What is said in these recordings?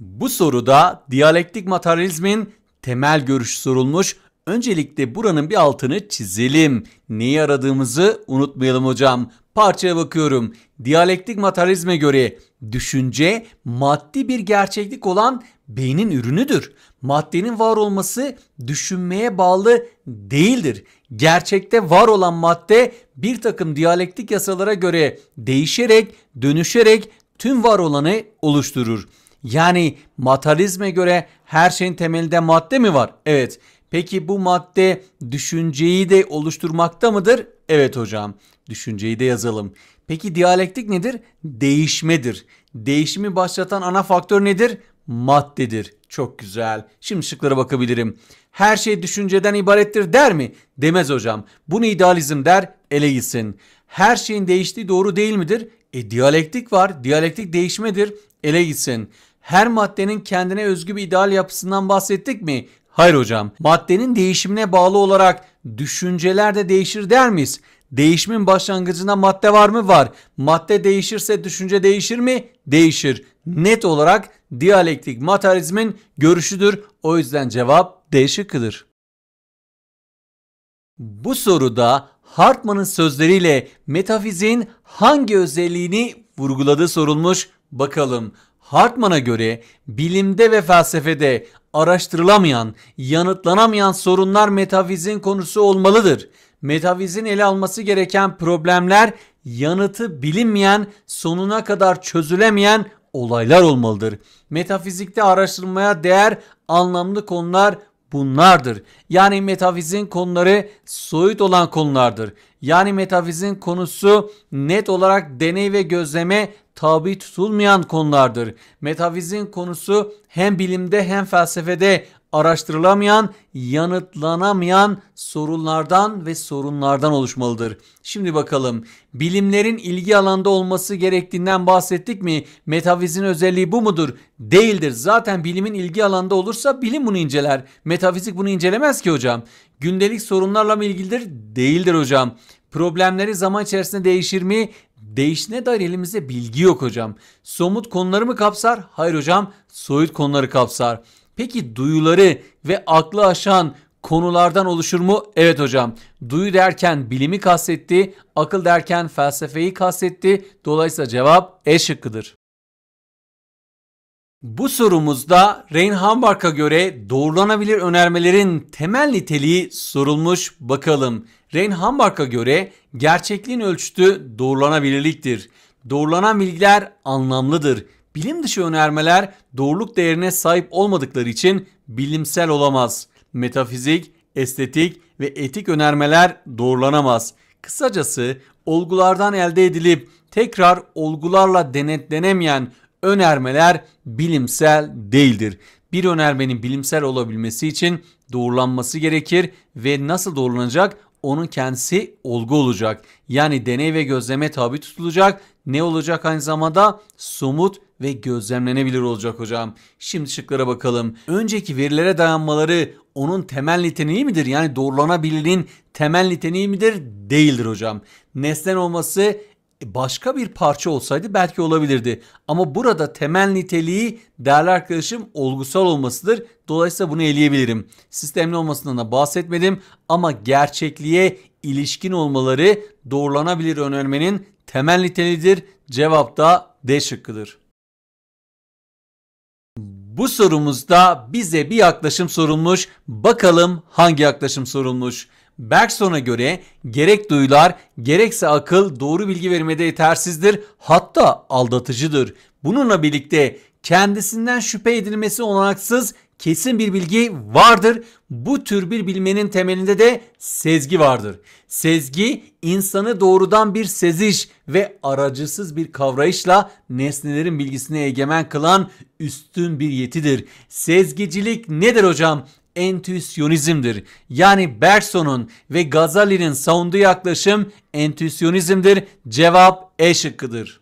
Bu soruda diyalektik materyalizmin temel görüşü sorulmuş. Öncelikle buranın bir altını çizelim. Neyi aradığımızı unutmayalım hocam. Parçaya bakıyorum. Diyalektik materyalizme göre düşünce maddi bir gerçeklik olan beynin ürünüdür. Maddenin var olması düşünmeye bağlı değildir. Gerçekte var olan madde bir takım diyalektik yasalara göre değişerek, dönüşerek tüm var olanı oluşturur. Yani materyalizme göre her şeyin temelinde madde mi var? Evet. Peki bu madde düşünceyi de oluşturmakta mıdır? Evet hocam. Düşünceyi de yazalım. Peki diyalektik nedir? Değişmedir. Değişimi başlatan ana faktör nedir? Maddedir. Çok güzel. Şimdi şıklara bakabilirim. Her şey düşünceden ibarettir der mi? Demez hocam. Bunu idealizm der, ele gitsin. Her şeyin değiştiği doğru değil midir? E diyalektik var. Diyalektik değişmedir. Ele gitsin her maddenin kendine özgü bir ideal yapısından bahsettik mi? Hayır hocam. Maddenin değişimine bağlı olarak düşünceler de değişir der miyiz? Değişimin başlangıcında madde var mı? Var. Madde değişirse düşünce değişir mi? Değişir. Net olarak diyalektik materyalizmin görüşüdür. O yüzden cevap D şıkkıdır. Bu soruda Hartman'ın sözleriyle metafiziğin hangi özelliğini vurguladığı sorulmuş. Bakalım Hartman'a göre bilimde ve felsefede araştırılamayan, yanıtlanamayan sorunlar metafizin konusu olmalıdır. Metafizin ele alması gereken problemler yanıtı bilinmeyen, sonuna kadar çözülemeyen olaylar olmalıdır. Metafizikte araştırılmaya değer anlamlı konular bunlardır. Yani metafizin konuları soyut olan konulardır. Yani metafizin konusu net olarak deney ve gözleme tabi tutulmayan konulardır. Metafizin konusu hem bilimde hem felsefede araştırılamayan, yanıtlanamayan sorunlardan ve sorunlardan oluşmalıdır. Şimdi bakalım bilimlerin ilgi alanda olması gerektiğinden bahsettik mi? Metafizin özelliği bu mudur? Değildir. Zaten bilimin ilgi alanda olursa bilim bunu inceler. Metafizik bunu incelemez ki hocam. Gündelik sorunlarla mı ilgilidir? Değildir hocam. Problemleri zaman içerisinde değişir mi? Değişine dair elimizde bilgi yok hocam. Somut konuları mı kapsar? Hayır hocam soyut konuları kapsar. Peki duyuları ve aklı aşan konulardan oluşur mu? Evet hocam. Duyu derken bilimi kastetti, akıl derken felsefeyi kastetti. Dolayısıyla cevap E şıkkıdır. Bu sorumuzda Rein Hambark'a göre doğrulanabilir önermelerin temel niteliği sorulmuş. Bakalım Rein Hambark'a göre gerçekliğin ölçütü doğrulanabilirliktir. Doğrulanan bilgiler anlamlıdır. Bilim dışı önermeler doğruluk değerine sahip olmadıkları için bilimsel olamaz. Metafizik, estetik ve etik önermeler doğrulanamaz. Kısacası olgulardan elde edilip tekrar olgularla denetlenemeyen önermeler bilimsel değildir. Bir önermenin bilimsel olabilmesi için doğrulanması gerekir ve nasıl doğrulanacak onun kendisi olgu olacak. Yani deney ve gözleme tabi tutulacak. Ne olacak aynı zamanda? Somut ve gözlemlenebilir olacak hocam. Şimdi şıklara bakalım. Önceki verilere dayanmaları onun temel niteliği midir? Yani doğrulanabilirliğin temel niteliği midir? Değildir hocam. Nesnen olması e, başka bir parça olsaydı belki olabilirdi. Ama burada temel niteliği değerli arkadaşım olgusal olmasıdır. Dolayısıyla bunu eleyebilirim. Sistemli olmasından da bahsetmedim ama gerçekliğe ilişkin olmaları doğrulanabilir önermenin temel niteliğidir. Cevap da D şıkkıdır. Bu sorumuzda bize bir yaklaşım sorulmuş. Bakalım hangi yaklaşım sorulmuş? Bergson'a göre gerek duyular gerekse akıl doğru bilgi vermede yetersizdir hatta aldatıcıdır. Bununla birlikte kendisinden şüphe edilmesi olanaksız kesin bir bilgi vardır. Bu tür bir bilmenin temelinde de sezgi vardır. Sezgi insanı doğrudan bir seziş ve aracısız bir kavrayışla nesnelerin bilgisine egemen kılan üstün bir yetidir. Sezgicilik nedir hocam? entüisyonizmdir. Yani Berson'un ve Gazali'nin savunduğu yaklaşım entüisyonizmdir. Cevap E şıkkıdır.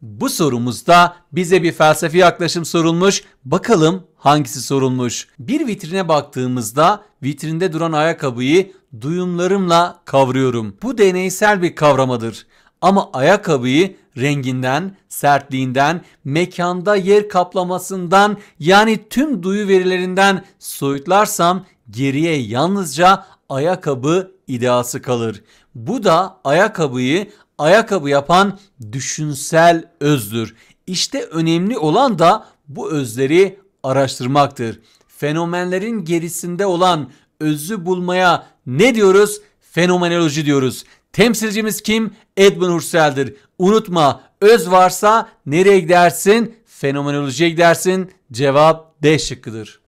Bu sorumuzda bize bir felsefi yaklaşım sorulmuş. Bakalım hangisi sorulmuş? Bir vitrine baktığımızda vitrinde duran ayakkabıyı duyumlarımla kavruyorum. Bu deneysel bir kavramadır. Ama ayakkabıyı renginden, sertliğinden, mekanda yer kaplamasından yani tüm duyu verilerinden soyutlarsam geriye yalnızca ayakkabı ideası kalır. Bu da ayakkabıyı ayakkabı yapan düşünsel özdür. İşte önemli olan da bu özleri araştırmaktır. Fenomenlerin gerisinde olan özü bulmaya ne diyoruz? Fenomenoloji diyoruz. Temsilcimiz kim? Edmund Husserl'dir. Unutma öz varsa nereye gidersin? Fenomenolojiye gidersin. Cevap D şıkkıdır.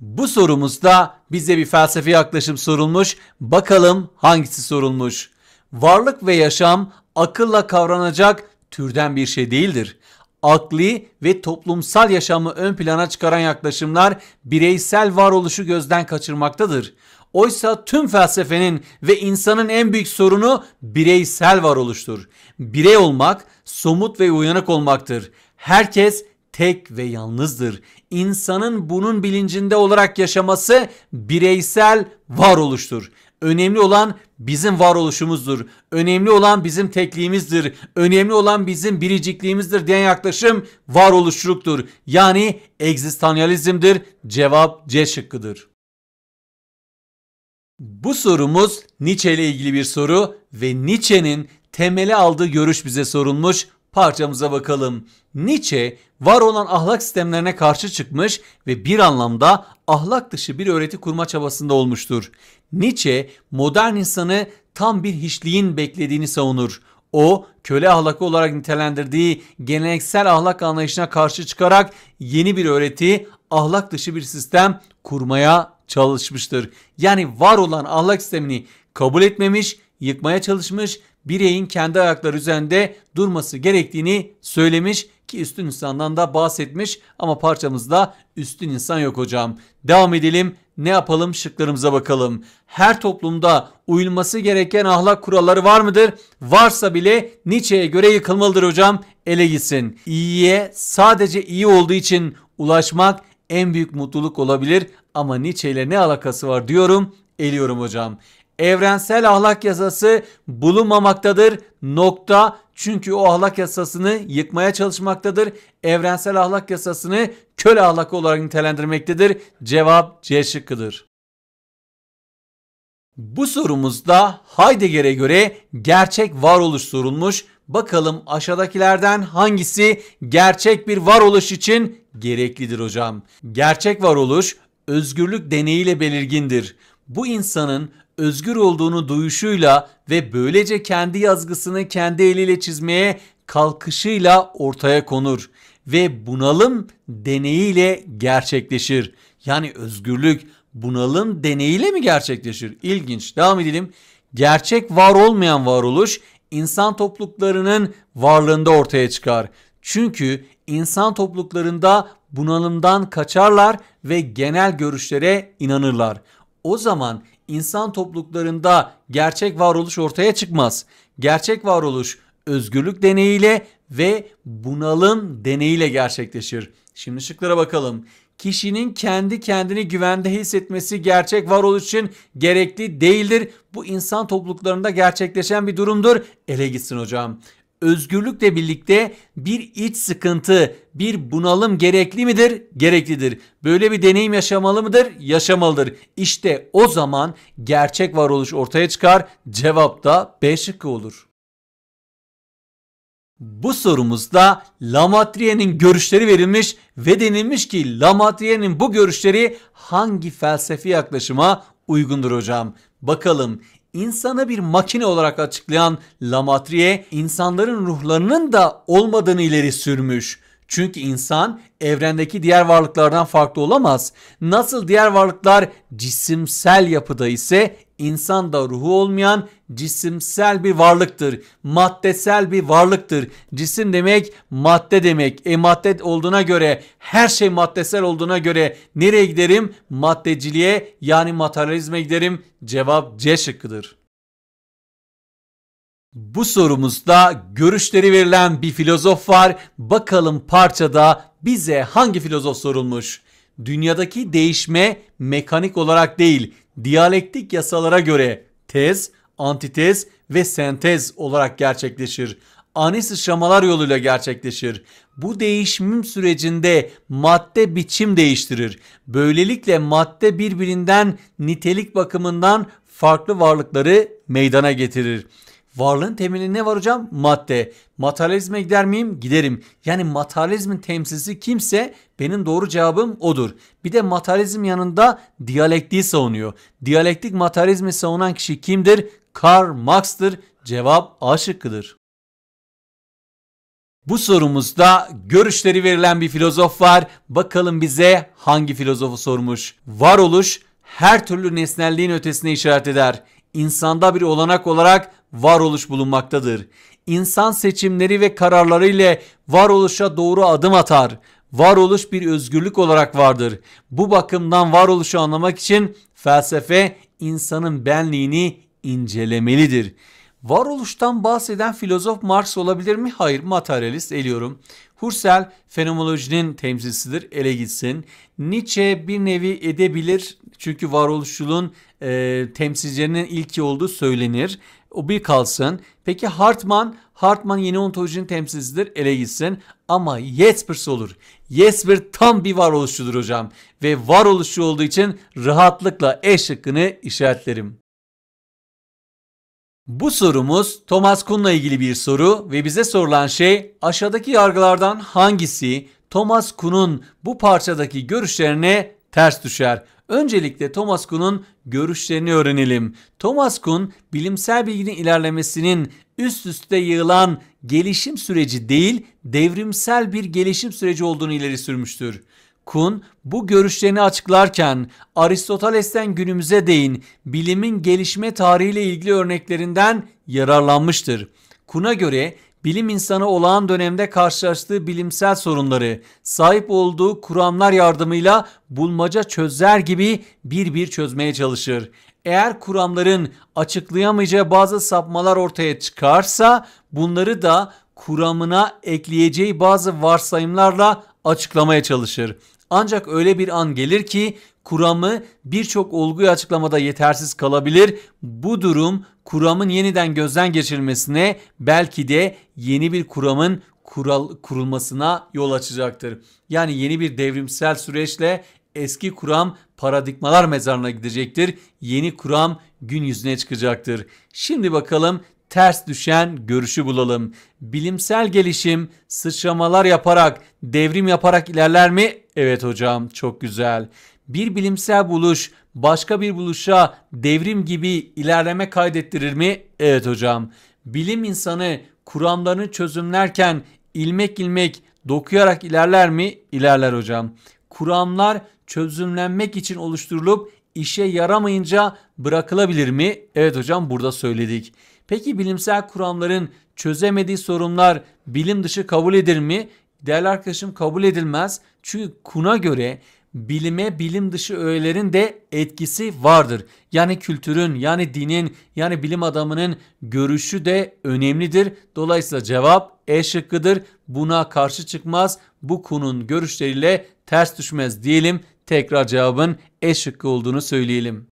Bu sorumuzda bize bir felsefi yaklaşım sorulmuş. Bakalım hangisi sorulmuş? Varlık ve yaşam akılla kavranacak türden bir şey değildir. Akli ve toplumsal yaşamı ön plana çıkaran yaklaşımlar bireysel varoluşu gözden kaçırmaktadır. Oysa tüm felsefenin ve insanın en büyük sorunu bireysel varoluştur. Birey olmak somut ve uyanık olmaktır. Herkes tek ve yalnızdır. İnsanın bunun bilincinde olarak yaşaması bireysel varoluştur. Önemli olan bizim varoluşumuzdur. Önemli olan bizim tekliğimizdir. Önemli olan bizim biricikliğimizdir diyen yaklaşım varoluşçuluktur. Yani egzistanyalizmdir. Cevap C şıkkıdır. Bu sorumuz Nietzsche ile ilgili bir soru ve Nietzsche'nin temeli aldığı görüş bize sorulmuş. Parçamıza bakalım. Nietzsche var olan ahlak sistemlerine karşı çıkmış ve bir anlamda ahlak dışı bir öğreti kurma çabasında olmuştur. Nietzsche modern insanı tam bir hiçliğin beklediğini savunur. O köle ahlakı olarak nitelendirdiği geleneksel ahlak anlayışına karşı çıkarak yeni bir öğreti, ahlak dışı bir sistem kurmaya çalışmıştır. Yani var olan ahlak sistemini kabul etmemiş, yıkmaya çalışmış, bireyin kendi ayakları üzerinde durması gerektiğini söylemiş ki üstün insandan da bahsetmiş ama parçamızda üstün insan yok hocam. Devam edelim ne yapalım şıklarımıza bakalım. Her toplumda uyulması gereken ahlak kuralları var mıdır? Varsa bile Nietzsche'ye göre yıkılmalıdır hocam ele gitsin. İyiye sadece iyi olduğu için ulaşmak en büyük mutluluk olabilir ama Nietzsche ile ne alakası var diyorum eliyorum hocam. Evrensel ahlak yasası bulunmamaktadır nokta çünkü o ahlak yasasını yıkmaya çalışmaktadır. Evrensel ahlak yasasını köle ahlakı olarak nitelendirmektedir. Cevap C şıkkıdır. Bu sorumuzda Heidegger'e göre gerçek varoluş sorulmuş. Bakalım aşağıdakilerden hangisi gerçek bir varoluş için gereklidir hocam. Gerçek varoluş özgürlük deneyiyle belirgindir. Bu insanın özgür olduğunu duyuşuyla ve böylece kendi yazgısını kendi eliyle çizmeye kalkışıyla ortaya konur ve bunalım deneyiyle gerçekleşir. Yani özgürlük bunalım deneyiyle mi gerçekleşir? İlginç. Devam edelim. Gerçek var olmayan varoluş insan topluluklarının varlığında ortaya çıkar. Çünkü insan topluluklarında bunalımdan kaçarlar ve genel görüşlere inanırlar. O zaman insan topluluklarında gerçek varoluş ortaya çıkmaz. Gerçek varoluş özgürlük deneyiyle ve bunalım deneyiyle gerçekleşir. Şimdi şıklara bakalım. Kişinin kendi kendini güvende hissetmesi gerçek varoluş için gerekli değildir. Bu insan topluluklarında gerçekleşen bir durumdur. Ele gitsin hocam özgürlükle birlikte bir iç sıkıntı, bir bunalım gerekli midir? Gereklidir. Böyle bir deneyim yaşamalı mıdır? Yaşamalıdır. İşte o zaman gerçek varoluş ortaya çıkar. Cevap da B şıkkı olur. Bu sorumuzda Lamatrie'nin görüşleri verilmiş ve denilmiş ki Lamatrie'nin bu görüşleri hangi felsefi yaklaşıma uygundur hocam? Bakalım insanı bir makine olarak açıklayan Lamatrie insanların ruhlarının da olmadığını ileri sürmüş. Çünkü insan evrendeki diğer varlıklardan farklı olamaz. Nasıl diğer varlıklar cisimsel yapıda ise İnsan da ruhu olmayan cisimsel bir varlıktır. Maddesel bir varlıktır. Cisim demek madde demek. E madde olduğuna göre her şey maddesel olduğuna göre nereye giderim? Maddeciliğe yani materyalizme giderim. Cevap C şıkkıdır. Bu sorumuzda görüşleri verilen bir filozof var. Bakalım parçada bize hangi filozof sorulmuş? dünyadaki değişme mekanik olarak değil, diyalektik yasalara göre tez, antitez ve sentez olarak gerçekleşir. Ani sıçramalar yoluyla gerçekleşir. Bu değişim sürecinde madde biçim değiştirir. Böylelikle madde birbirinden nitelik bakımından farklı varlıkları meydana getirir. Varlığın temeline ne var hocam? Madde. Materyalizme gider miyim? Giderim. Yani materyalizmin temsilcisi kimse benim doğru cevabım odur. Bir de materyalizm yanında diyalektiği savunuyor. Diyalektik materyalizmi savunan kişi kimdir? Karl Marx'tır. Cevap A şıkkıdır. Bu sorumuzda görüşleri verilen bir filozof var. Bakalım bize hangi filozofu sormuş? Varoluş her türlü nesnelliğin ötesine işaret eder insanda bir olanak olarak varoluş bulunmaktadır. İnsan seçimleri ve kararları ile varoluşa doğru adım atar. Varoluş bir özgürlük olarak vardır. Bu bakımdan varoluşu anlamak için felsefe insanın benliğini incelemelidir. Varoluştan bahseden filozof Marx olabilir mi? Hayır, materyalist eliyorum. Husserl fenomenolojinin temsilcisidir ele gitsin. Nietzsche bir nevi edebilir çünkü varoluşçuluğun e, temsilcilerinin ilki olduğu söylenir. O bir kalsın. Peki Hartman, Hartman yeni ontolojinin temsilcisidir ele gitsin. Ama Yespers olur. Jesper tam bir varoluşçudur hocam. Ve varoluşçu olduğu için rahatlıkla E şıkkını işaretlerim. Bu sorumuz Thomas Kuhn'la ilgili bir soru ve bize sorulan şey aşağıdaki yargılardan hangisi Thomas Kuhn'un bu parçadaki görüşlerine ters düşer? Öncelikle Thomas Kuhn'un görüşlerini öğrenelim. Thomas Kuhn bilimsel bilginin ilerlemesinin üst üste yığılan gelişim süreci değil, devrimsel bir gelişim süreci olduğunu ileri sürmüştür. Kuhn bu görüşlerini açıklarken Aristoteles'ten günümüze değin bilimin gelişme tarihiyle ilgili örneklerinden yararlanmıştır. Kuhn'a göre bilim insanı olağan dönemde karşılaştığı bilimsel sorunları sahip olduğu kuramlar yardımıyla bulmaca çözer gibi bir bir çözmeye çalışır. Eğer kuramların açıklayamayacağı bazı sapmalar ortaya çıkarsa bunları da kuramına ekleyeceği bazı varsayımlarla açıklamaya çalışır. Ancak öyle bir an gelir ki kuramı birçok olguyu açıklamada yetersiz kalabilir. Bu durum kuramın yeniden gözden geçirilmesine belki de yeni bir kuramın kural, kurulmasına yol açacaktır. Yani yeni bir devrimsel süreçle eski kuram paradigmalar mezarına gidecektir. Yeni kuram gün yüzüne çıkacaktır. Şimdi bakalım ters düşen görüşü bulalım. Bilimsel gelişim sıçramalar yaparak, devrim yaparak ilerler mi? Evet hocam, çok güzel. Bir bilimsel buluş başka bir buluşa devrim gibi ilerleme kaydettirir mi? Evet hocam. Bilim insanı kuramlarını çözümlerken ilmek ilmek dokuyarak ilerler mi? İlerler hocam. Kuramlar çözümlenmek için oluşturulup işe yaramayınca bırakılabilir mi? Evet hocam burada söyledik. Peki bilimsel kuramların çözemediği sorunlar bilim dışı kabul edilir mi? Değerli arkadaşım kabul edilmez. Çünkü Kuna göre bilime bilim dışı öğelerin de etkisi vardır. Yani kültürün, yani dinin, yani bilim adamının görüşü de önemlidir. Dolayısıyla cevap E şıkkıdır. Buna karşı çıkmaz. Bu kunun görüşleriyle ters düşmez diyelim. Tekrar cevabın E şıkkı olduğunu söyleyelim.